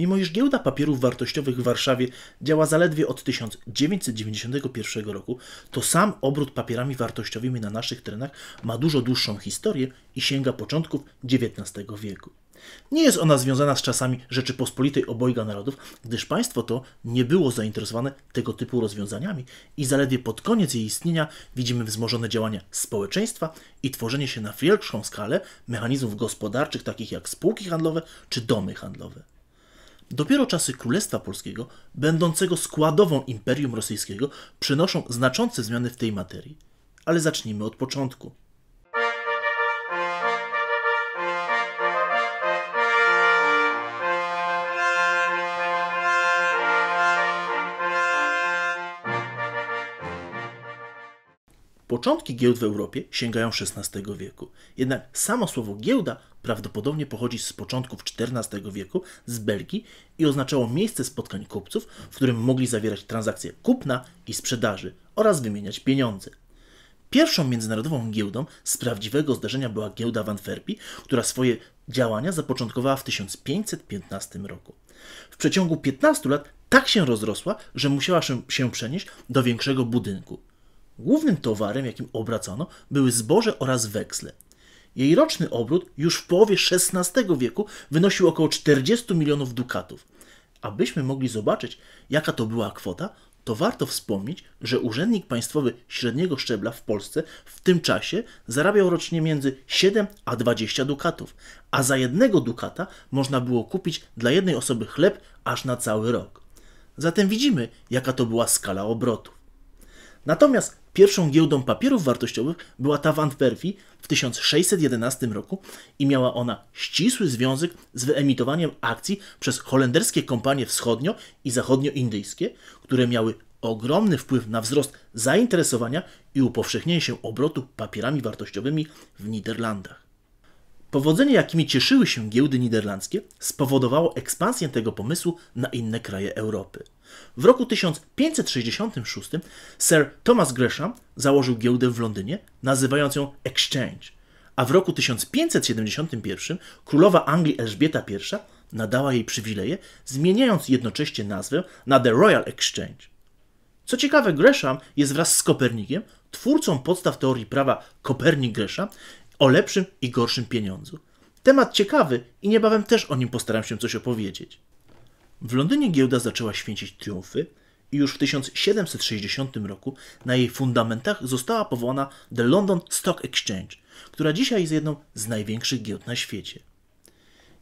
Mimo iż giełda papierów wartościowych w Warszawie działa zaledwie od 1991 roku, to sam obrót papierami wartościowymi na naszych terenach ma dużo dłuższą historię i sięga początków XIX wieku. Nie jest ona związana z czasami Rzeczypospolitej obojga narodów, gdyż państwo to nie było zainteresowane tego typu rozwiązaniami i zaledwie pod koniec jej istnienia widzimy wzmożone działania społeczeństwa i tworzenie się na większą skalę mechanizmów gospodarczych takich jak spółki handlowe czy domy handlowe. Dopiero czasy Królestwa Polskiego, będącego składową Imperium Rosyjskiego, przynoszą znaczące zmiany w tej materii. Ale zacznijmy od początku. Początki giełd w Europie sięgają XVI wieku, jednak samo słowo giełda prawdopodobnie pochodzi z początków XIV wieku z Belgii i oznaczało miejsce spotkań kupców, w którym mogli zawierać transakcje kupna i sprzedaży oraz wymieniać pieniądze. Pierwszą międzynarodową giełdą z prawdziwego zdarzenia była giełda w Antwerpii, która swoje działania zapoczątkowała w 1515 roku. W przeciągu 15 lat tak się rozrosła, że musiała się przenieść do większego budynku. Głównym towarem, jakim obracano, były zboże oraz weksle. Jej roczny obrót już w połowie XVI wieku wynosił około 40 milionów dukatów. Abyśmy mogli zobaczyć, jaka to była kwota, to warto wspomnieć, że urzędnik państwowy średniego szczebla w Polsce w tym czasie zarabiał rocznie między 7 a 20 dukatów, a za jednego dukata można było kupić dla jednej osoby chleb aż na cały rok. Zatem widzimy, jaka to była skala obrotu. Natomiast pierwszą giełdą papierów wartościowych była ta w Antwerpii w 1611 roku i miała ona ścisły związek z wyemitowaniem akcji przez holenderskie kompanie wschodnio i zachodnioindyjskie, które miały ogromny wpływ na wzrost zainteresowania i upowszechnienie się obrotu papierami wartościowymi w Niderlandach. Powodzenie, jakimi cieszyły się giełdy niderlandzkie, spowodowało ekspansję tego pomysłu na inne kraje Europy. W roku 1566 Sir Thomas Gresham założył giełdę w Londynie, nazywając ją Exchange, a w roku 1571 królowa Anglii Elżbieta I nadała jej przywileje, zmieniając jednocześnie nazwę na The Royal Exchange. Co ciekawe, Gresham jest wraz z Kopernikiem twórcą podstaw teorii prawa Kopernik-Gresham o lepszym i gorszym pieniądzu. Temat ciekawy i niebawem też o nim postaram się coś opowiedzieć. W Londynie giełda zaczęła święcić triumfy i już w 1760 roku na jej fundamentach została powołana The London Stock Exchange, która dzisiaj jest jedną z największych giełd na świecie.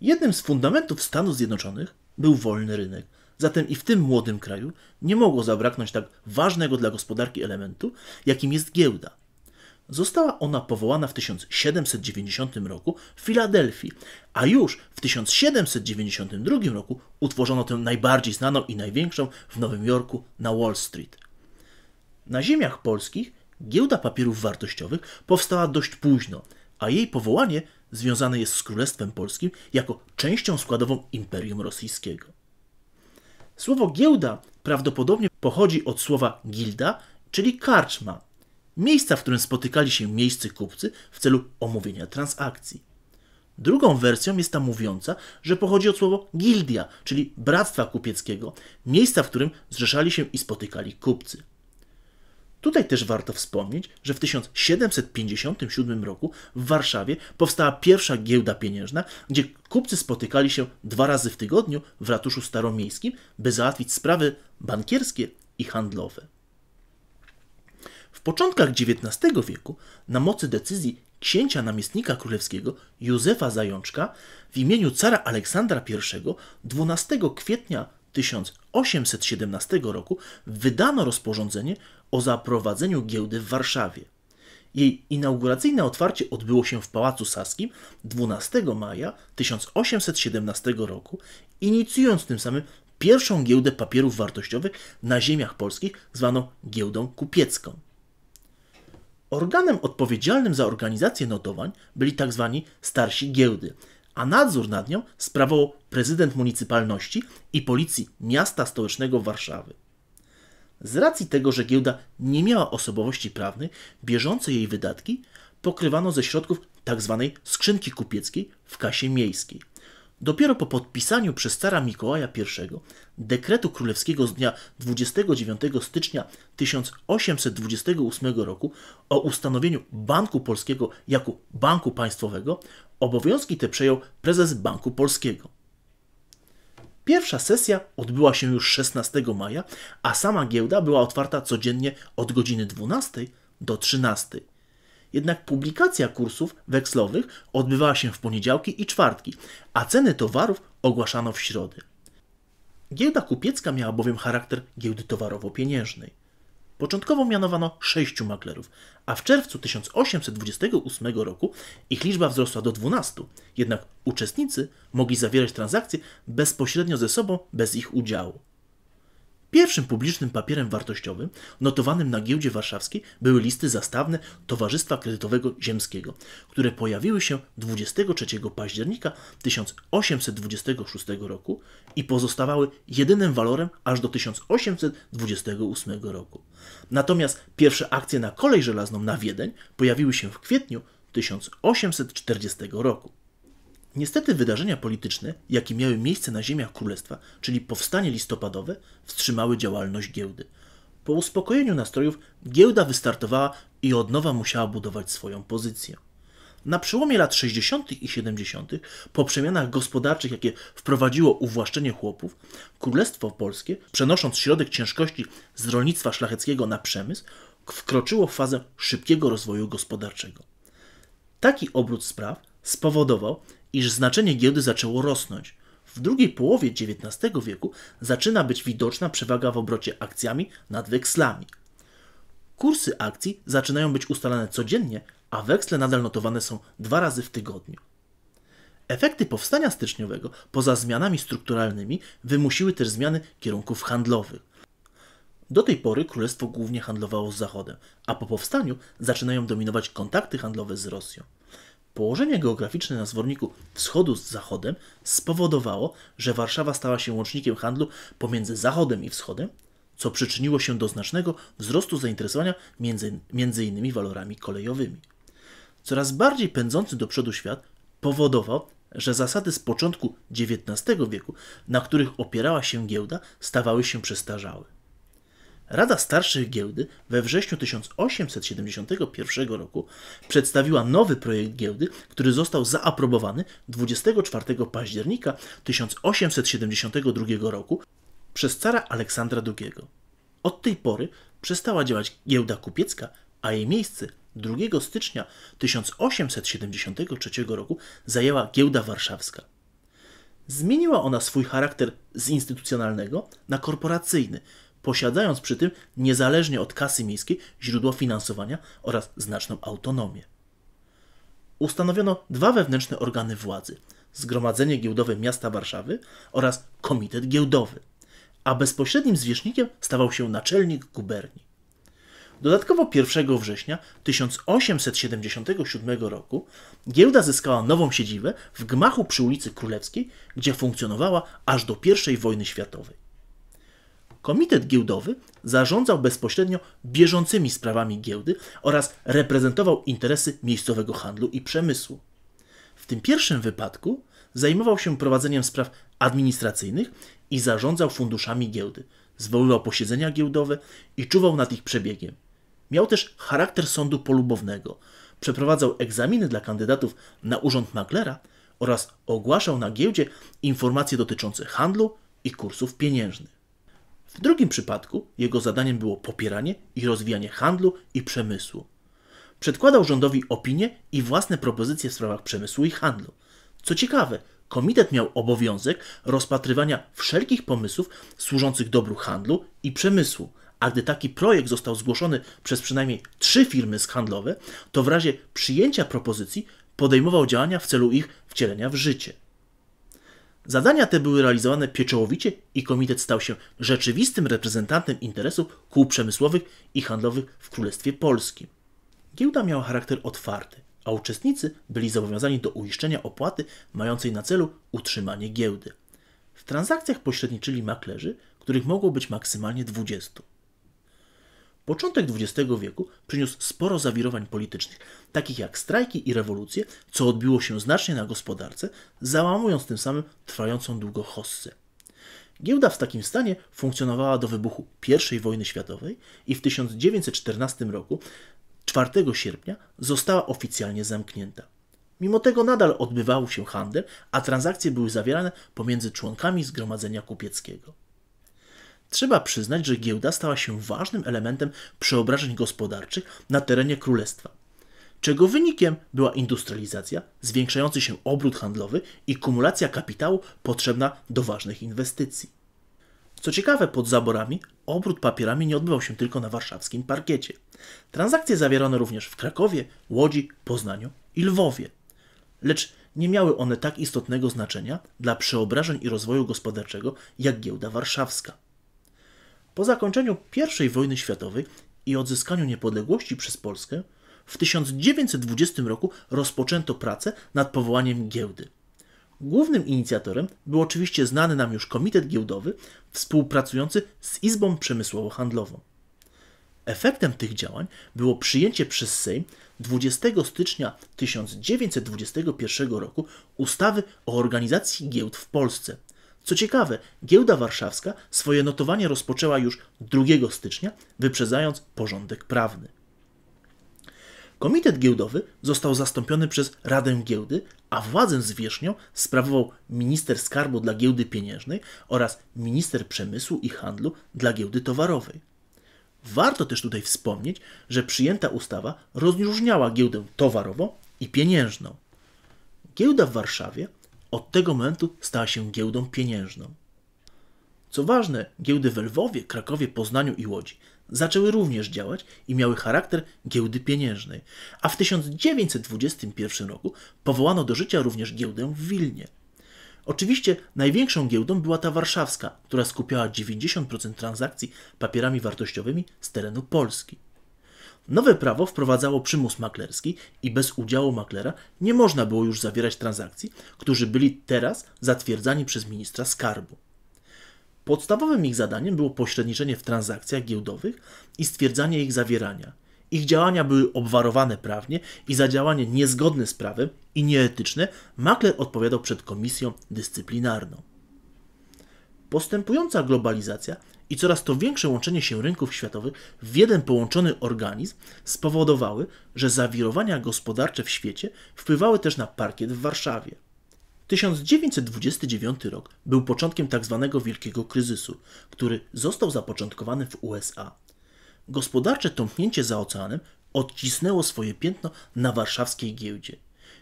Jednym z fundamentów Stanów Zjednoczonych był wolny rynek, zatem i w tym młodym kraju nie mogło zabraknąć tak ważnego dla gospodarki elementu, jakim jest giełda. Została ona powołana w 1790 roku w Filadelfii, a już w 1792 roku utworzono tę najbardziej znaną i największą w Nowym Jorku na Wall Street. Na ziemiach polskich giełda papierów wartościowych powstała dość późno, a jej powołanie związane jest z Królestwem Polskim jako częścią składową Imperium Rosyjskiego. Słowo giełda prawdopodobnie pochodzi od słowa gilda, czyli karczma, miejsca, w którym spotykali się miejscy kupcy w celu omówienia transakcji. Drugą wersją jest ta mówiąca, że pochodzi od słowa gildia, czyli bractwa kupieckiego, miejsca, w którym zrzeszali się i spotykali kupcy. Tutaj też warto wspomnieć, że w 1757 roku w Warszawie powstała pierwsza giełda pieniężna, gdzie kupcy spotykali się dwa razy w tygodniu w ratuszu staromiejskim, by załatwić sprawy bankierskie i handlowe. W początkach XIX wieku na mocy decyzji księcia namiestnika królewskiego Józefa Zajączka w imieniu cara Aleksandra I 12 kwietnia 1817 roku wydano rozporządzenie o zaprowadzeniu giełdy w Warszawie. Jej inauguracyjne otwarcie odbyło się w Pałacu Saskim 12 maja 1817 roku, inicjując tym samym pierwszą giełdę papierów wartościowych na ziemiach polskich zwaną giełdą kupiecką. Organem odpowiedzialnym za organizację notowań byli tzw. Tak starsi giełdy, a nadzór nad nią sprawował prezydent municypalności i policji miasta stołecznego Warszawy. Z racji tego, że giełda nie miała osobowości prawnej, bieżące jej wydatki pokrywano ze środków tzw. Tak skrzynki kupieckiej w kasie miejskiej. Dopiero po podpisaniu przez cara Mikołaja I dekretu królewskiego z dnia 29 stycznia 1828 roku o ustanowieniu Banku Polskiego jako banku państwowego, obowiązki te przejął prezes Banku Polskiego. Pierwsza sesja odbyła się już 16 maja, a sama giełda była otwarta codziennie od godziny 12 do 13. Jednak publikacja kursów wekslowych odbywała się w poniedziałki i czwartki, a ceny towarów ogłaszano w środy. Giełda kupiecka miała bowiem charakter giełdy towarowo-pieniężnej. Początkowo mianowano sześciu maklerów, a w czerwcu 1828 roku ich liczba wzrosła do 12, jednak uczestnicy mogli zawierać transakcje bezpośrednio ze sobą bez ich udziału. Pierwszym publicznym papierem wartościowym notowanym na giełdzie warszawskiej były listy zastawne Towarzystwa Kredytowego Ziemskiego, które pojawiły się 23 października 1826 roku i pozostawały jedynym walorem aż do 1828 roku. Natomiast pierwsze akcje na kolej żelazną na Wiedeń pojawiły się w kwietniu 1840 roku. Niestety wydarzenia polityczne, jakie miały miejsce na ziemiach królestwa, czyli powstanie listopadowe, wstrzymały działalność giełdy. Po uspokojeniu nastrojów giełda wystartowała i od nowa musiała budować swoją pozycję. Na przełomie lat 60. i 70., po przemianach gospodarczych, jakie wprowadziło uwłaszczenie chłopów, Królestwo Polskie, przenosząc środek ciężkości z rolnictwa szlacheckiego na przemysł, wkroczyło w fazę szybkiego rozwoju gospodarczego. Taki obrót spraw spowodował, iż znaczenie giełdy zaczęło rosnąć. W drugiej połowie XIX wieku zaczyna być widoczna przewaga w obrocie akcjami nad wekslami. Kursy akcji zaczynają być ustalane codziennie, a weksle nadal notowane są dwa razy w tygodniu. Efekty powstania styczniowego, poza zmianami strukturalnymi, wymusiły też zmiany kierunków handlowych. Do tej pory królestwo głównie handlowało z Zachodem, a po powstaniu zaczynają dominować kontakty handlowe z Rosją. Położenie geograficzne na zworniku wschodu z zachodem spowodowało, że Warszawa stała się łącznikiem handlu pomiędzy zachodem i wschodem, co przyczyniło się do znacznego wzrostu zainteresowania między, między innymi walorami kolejowymi. Coraz bardziej pędzący do przodu świat powodował, że zasady z początku XIX wieku, na których opierała się giełda, stawały się przestarzałe. Rada Starszych Giełdy we wrześniu 1871 roku przedstawiła nowy projekt giełdy, który został zaaprobowany 24 października 1872 roku przez cara Aleksandra II. Od tej pory przestała działać giełda kupiecka, a jej miejsce 2 stycznia 1873 roku zajęła giełda warszawska. Zmieniła ona swój charakter z instytucjonalnego na korporacyjny – posiadając przy tym, niezależnie od kasy miejskiej, źródło finansowania oraz znaczną autonomię. Ustanowiono dwa wewnętrzne organy władzy: Zgromadzenie Giełdowe Miasta Warszawy oraz Komitet Giełdowy, a bezpośrednim zwierzchnikiem stawał się naczelnik guberni. Dodatkowo 1 września 1877 roku giełda zyskała nową siedzibę w gmachu przy ulicy Królewskiej, gdzie funkcjonowała aż do I wojny światowej. Komitet giełdowy zarządzał bezpośrednio bieżącymi sprawami giełdy oraz reprezentował interesy miejscowego handlu i przemysłu. W tym pierwszym wypadku zajmował się prowadzeniem spraw administracyjnych i zarządzał funduszami giełdy, zwoływał posiedzenia giełdowe i czuwał nad ich przebiegiem. Miał też charakter sądu polubownego, przeprowadzał egzaminy dla kandydatów na urząd maklera oraz ogłaszał na giełdzie informacje dotyczące handlu i kursów pieniężnych. W drugim przypadku jego zadaniem było popieranie i rozwijanie handlu i przemysłu. Przedkładał rządowi opinie i własne propozycje w sprawach przemysłu i handlu. Co ciekawe, komitet miał obowiązek rozpatrywania wszelkich pomysłów służących dobru handlu i przemysłu, a gdy taki projekt został zgłoszony przez przynajmniej trzy firmy handlowe, to w razie przyjęcia propozycji podejmował działania w celu ich wcielenia w życie. Zadania te były realizowane pieczołowicie i komitet stał się rzeczywistym reprezentantem interesów kół przemysłowych i handlowych w Królestwie Polskim. Giełda miała charakter otwarty, a uczestnicy byli zobowiązani do uiszczenia opłaty mającej na celu utrzymanie giełdy. W transakcjach pośredniczyli maklerzy, których mogło być maksymalnie 20. Początek XX wieku przyniósł sporo zawirowań politycznych, takich jak strajki i rewolucje, co odbiło się znacznie na gospodarce, załamując tym samym trwającą długo hossę. Giełda w takim stanie funkcjonowała do wybuchu I wojny światowej i w 1914 roku, 4 sierpnia, została oficjalnie zamknięta. Mimo tego nadal odbywał się handel, a transakcje były zawierane pomiędzy członkami Zgromadzenia Kupieckiego. Trzeba przyznać, że giełda stała się ważnym elementem przeobrażeń gospodarczych na terenie królestwa, czego wynikiem była industrializacja, zwiększający się obrót handlowy i kumulacja kapitału potrzebna do ważnych inwestycji. Co ciekawe, pod zaborami obrót papierami nie odbywał się tylko na warszawskim parkiecie. Transakcje zawierano również w Krakowie, Łodzi, Poznaniu i Lwowie. Lecz nie miały one tak istotnego znaczenia dla przeobrażeń i rozwoju gospodarczego jak giełda warszawska. Po zakończeniu I wojny światowej i odzyskaniu niepodległości przez Polskę w 1920 roku rozpoczęto pracę nad powołaniem giełdy. Głównym inicjatorem był oczywiście znany nam już Komitet Giełdowy współpracujący z Izbą Przemysłowo-Handlową. Efektem tych działań było przyjęcie przez Sejm 20 stycznia 1921 roku ustawy o organizacji giełd w Polsce – co ciekawe, giełda warszawska swoje notowanie rozpoczęła już 2 stycznia, wyprzedzając porządek prawny. Komitet giełdowy został zastąpiony przez Radę Giełdy, a władzę zwierzchnią sprawował minister skarbu dla giełdy pieniężnej oraz minister przemysłu i handlu dla giełdy towarowej. Warto też tutaj wspomnieć, że przyjęta ustawa rozróżniała giełdę towarową i pieniężną. Giełda w Warszawie od tego momentu stała się giełdą pieniężną. Co ważne, giełdy we Lwowie, Krakowie, Poznaniu i Łodzi zaczęły również działać i miały charakter giełdy pieniężnej, a w 1921 roku powołano do życia również giełdę w Wilnie. Oczywiście największą giełdą była ta warszawska, która skupiała 90% transakcji papierami wartościowymi z terenu Polski. Nowe prawo wprowadzało przymus maklerski i bez udziału maklera nie można było już zawierać transakcji, którzy byli teraz zatwierdzani przez ministra skarbu. Podstawowym ich zadaniem było pośredniczenie w transakcjach giełdowych i stwierdzanie ich zawierania. Ich działania były obwarowane prawnie i za działanie niezgodne z prawem i nieetyczne makler odpowiadał przed komisją dyscyplinarną. Postępująca globalizacja i coraz to większe łączenie się rynków światowych w jeden połączony organizm spowodowały, że zawirowania gospodarcze w świecie wpływały też na parkiet w Warszawie. 1929 rok był początkiem tzw. Tak wielkiego kryzysu, który został zapoczątkowany w USA. Gospodarcze tąpnięcie za oceanem odcisnęło swoje piętno na warszawskiej giełdzie.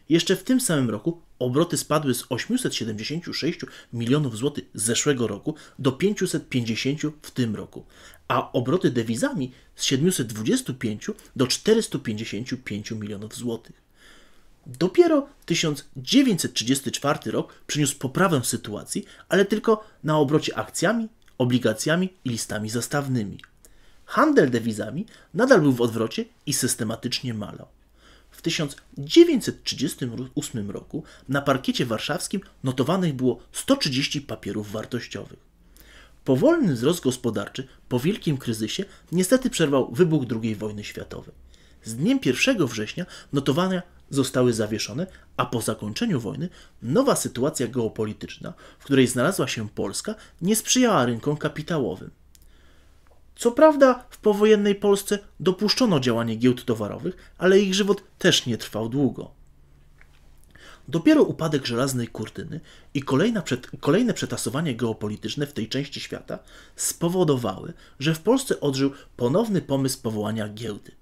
Jeszcze w tym samym roku Obroty spadły z 876 milionów złotych z zeszłego roku do 550 w tym roku, a obroty dewizami z 725 do 455 milionów złotych. Dopiero 1934 rok przyniósł poprawę sytuacji, ale tylko na obrocie akcjami, obligacjami i listami zastawnymi. Handel dewizami nadal był w odwrocie i systematycznie malał. W 1938 roku na parkiecie warszawskim notowanych było 130 papierów wartościowych. Powolny wzrost gospodarczy po wielkim kryzysie niestety przerwał wybuch II wojny światowej. Z dniem 1 września notowania zostały zawieszone, a po zakończeniu wojny nowa sytuacja geopolityczna, w której znalazła się Polska, nie sprzyjała rynkom kapitałowym. Co prawda w powojennej Polsce dopuszczono działanie giełd towarowych, ale ich żywot też nie trwał długo. Dopiero upadek żelaznej kurtyny i kolejne przetasowanie geopolityczne w tej części świata spowodowały, że w Polsce odżył ponowny pomysł powołania giełdy.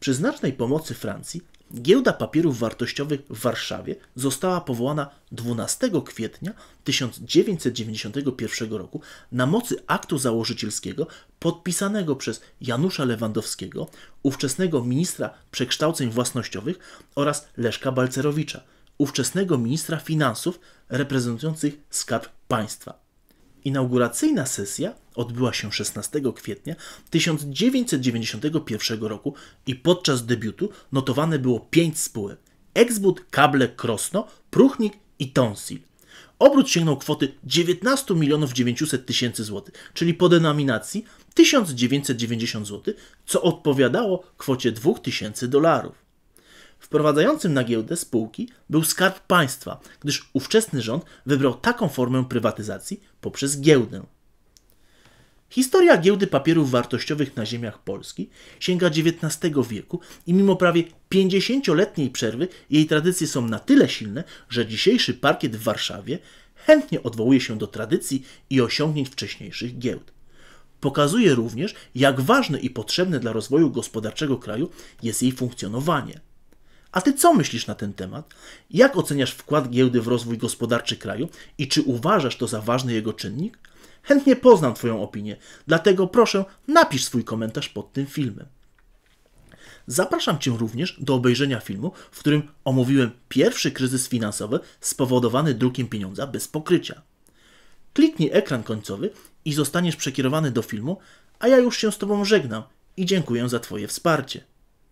Przy znacznej pomocy Francji giełda papierów wartościowych w Warszawie została powołana 12 kwietnia 1991 roku na mocy aktu założycielskiego podpisanego przez Janusza Lewandowskiego, ówczesnego ministra przekształceń własnościowych oraz Leszka Balcerowicza, ówczesnego ministra finansów reprezentujących skarb państwa. Inauguracyjna sesja odbyła się 16 kwietnia 1991 roku i podczas debiutu notowane było 5 spółek: Exbud, Kable, Krosno, Pruchnik i Tonsil. Obrót sięgnął kwoty 19 milionów 900 tysięcy zł, czyli po denominacji 1990 zł, co odpowiadało kwocie 2000 dolarów. Wprowadzającym na giełdę spółki był Skarb Państwa, gdyż ówczesny rząd wybrał taką formę prywatyzacji poprzez giełdę. Historia giełdy papierów wartościowych na ziemiach Polski sięga XIX wieku i mimo prawie 50-letniej przerwy jej tradycje są na tyle silne, że dzisiejszy parkiet w Warszawie chętnie odwołuje się do tradycji i osiągnięć wcześniejszych giełd. Pokazuje również, jak ważne i potrzebne dla rozwoju gospodarczego kraju jest jej funkcjonowanie. A ty co myślisz na ten temat? Jak oceniasz wkład giełdy w rozwój gospodarczy kraju i czy uważasz to za ważny jego czynnik? Chętnie poznam Twoją opinię, dlatego proszę napisz swój komentarz pod tym filmem. Zapraszam Cię również do obejrzenia filmu, w którym omówiłem pierwszy kryzys finansowy spowodowany drukiem pieniądza bez pokrycia. Kliknij ekran końcowy i zostaniesz przekierowany do filmu, a ja już się z Tobą żegnam i dziękuję za Twoje wsparcie.